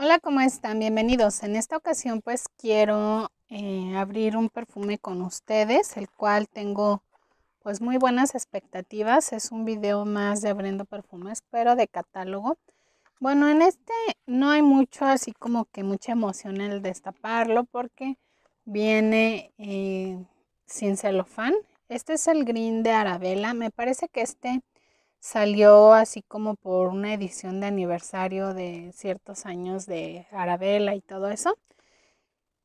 Hola, ¿cómo están? Bienvenidos. En esta ocasión pues quiero eh, abrir un perfume con ustedes, el cual tengo pues muy buenas expectativas. Es un video más de abriendo perfumes, pero de catálogo. Bueno, en este no hay mucho así como que mucha emoción el destaparlo porque viene eh, sin celofán. Este es el green de Arabella. Me parece que este Salió así como por una edición de aniversario de ciertos años de Arabella y todo eso.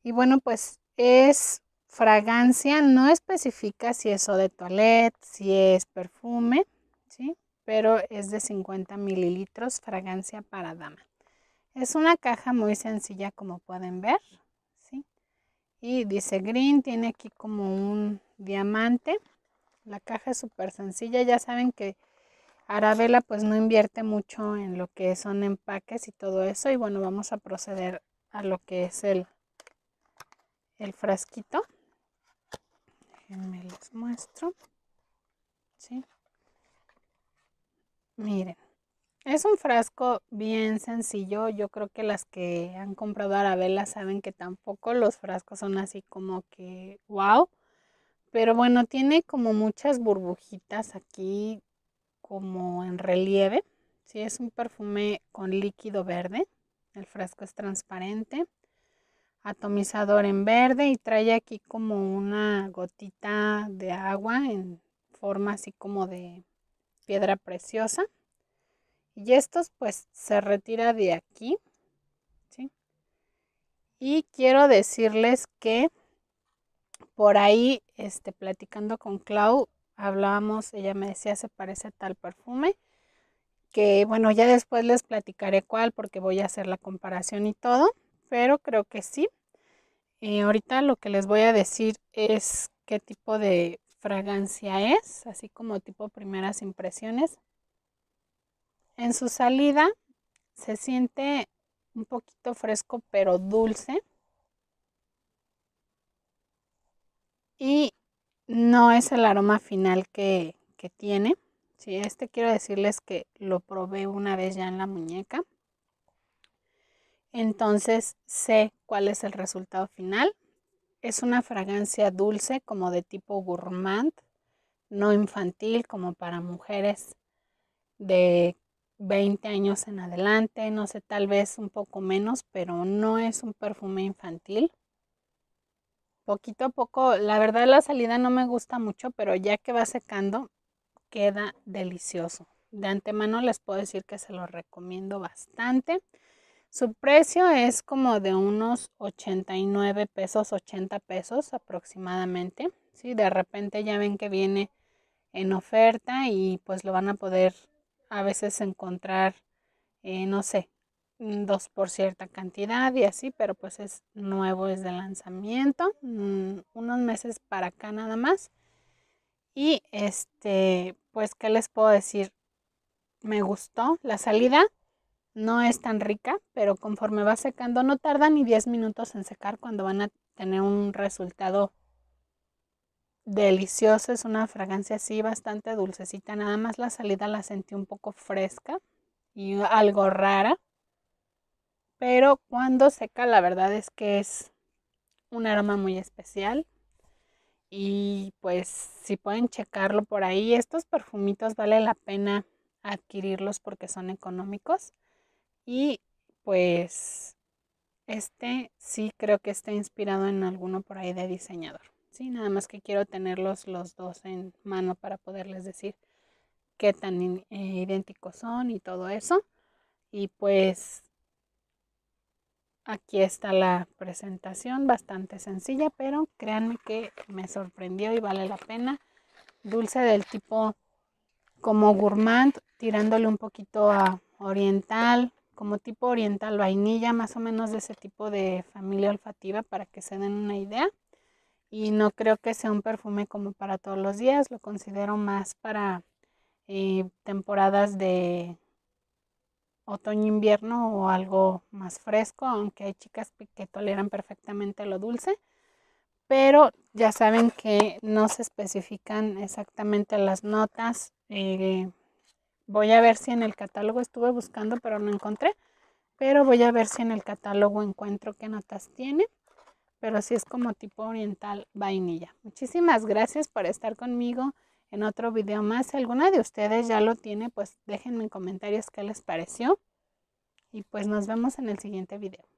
Y bueno, pues es fragancia, no especifica si es de toilette, si es perfume, ¿sí? Pero es de 50 mililitros, fragancia para dama. Es una caja muy sencilla como pueden ver, ¿sí? Y dice green, tiene aquí como un diamante. La caja es súper sencilla, ya saben que Arabella pues no invierte mucho en lo que son empaques y todo eso. Y bueno, vamos a proceder a lo que es el, el frasquito. Déjenme les muestro. Miren, es un frasco bien sencillo. Yo creo que las que han comprado Arabella saben que tampoco los frascos son así como que wow. Pero bueno, tiene como muchas burbujitas aquí como en relieve. Sí, es un perfume con líquido verde. El frasco es transparente. Atomizador en verde y trae aquí como una gotita de agua en forma así como de piedra preciosa. Y estos pues se retira de aquí. Y quiero decirles que por ahí, este, platicando con Clau, hablábamos, ella me decía, se parece a tal perfume, que bueno, ya después les platicaré cuál porque voy a hacer la comparación y todo, pero creo que sí. Eh, ahorita lo que les voy a decir es qué tipo de fragancia es, así como tipo primeras impresiones. En su salida se siente un poquito fresco pero dulce. Y no es el aroma final que, tiene. Si este quiero decirles que lo probé una vez ya en la muñeca. Entonces sé cuál es el resultado final. Es una fragancia dulce como de tipo gourmand, no infantil como para mujeres de 20 años en adelante, no sé, tal vez un poco menos, pero no es un perfume infantil poquito a poco, la verdad la salida no me gusta mucho, pero ya que va secando, queda delicioso. De antemano les puedo decir que se lo recomiendo bastante. Su precio es como de unos 89 pesos, 80 pesos aproximadamente. Si de repente ya ven que viene en oferta y pues lo van a poder a veces encontrar, eh, no sé, Mm, dos por cierta cantidad y así, pero pues es nuevo, es de lanzamiento, mm, unos meses para acá nada más. Y este, pues, ¿qué les puedo decir? Me gustó la salida, no es tan rica, pero conforme va secando, no tarda ni 10 minutos en secar cuando van a tener un resultado delicioso, es una fragancia así bastante dulcecita, nada más la salida la sentí un poco fresca y algo rara, pero cuando seca la verdad es que es un aroma muy especial. Y pues si pueden checarlo por ahí, estos perfumitos vale la pena adquirirlos porque son económicos. Y pues este sí creo que está inspirado en alguno por ahí de diseñador. Sí, nada más que quiero tenerlos los dos en mano para poderles decir qué tan eh, idénticos son y todo eso. Y pues Aquí está la presentación, bastante sencilla, pero créanme que me sorprendió y vale la pena. Dulce del tipo como gourmand, tirándole un poquito a oriental, como tipo oriental vainilla, más o menos de ese tipo de familia olfativa para que se den una idea. Y no creo que sea un perfume como para todos los días, lo considero más para eh, temporadas de otoño-invierno o algo más fresco, aunque hay chicas que toleran perfectamente lo dulce, pero ya saben que no se especifican exactamente las notas. Eh, voy a ver si en el catálogo estuve buscando, pero no encontré, pero voy a ver si en el catálogo encuentro qué notas tiene. Pero si sí es como tipo oriental vainilla. Muchísimas gracias por estar conmigo en otro video más. Si alguna de ustedes ya lo tiene, pues déjenme en comentarios qué les pareció. Y pues nos vemos en el siguiente video.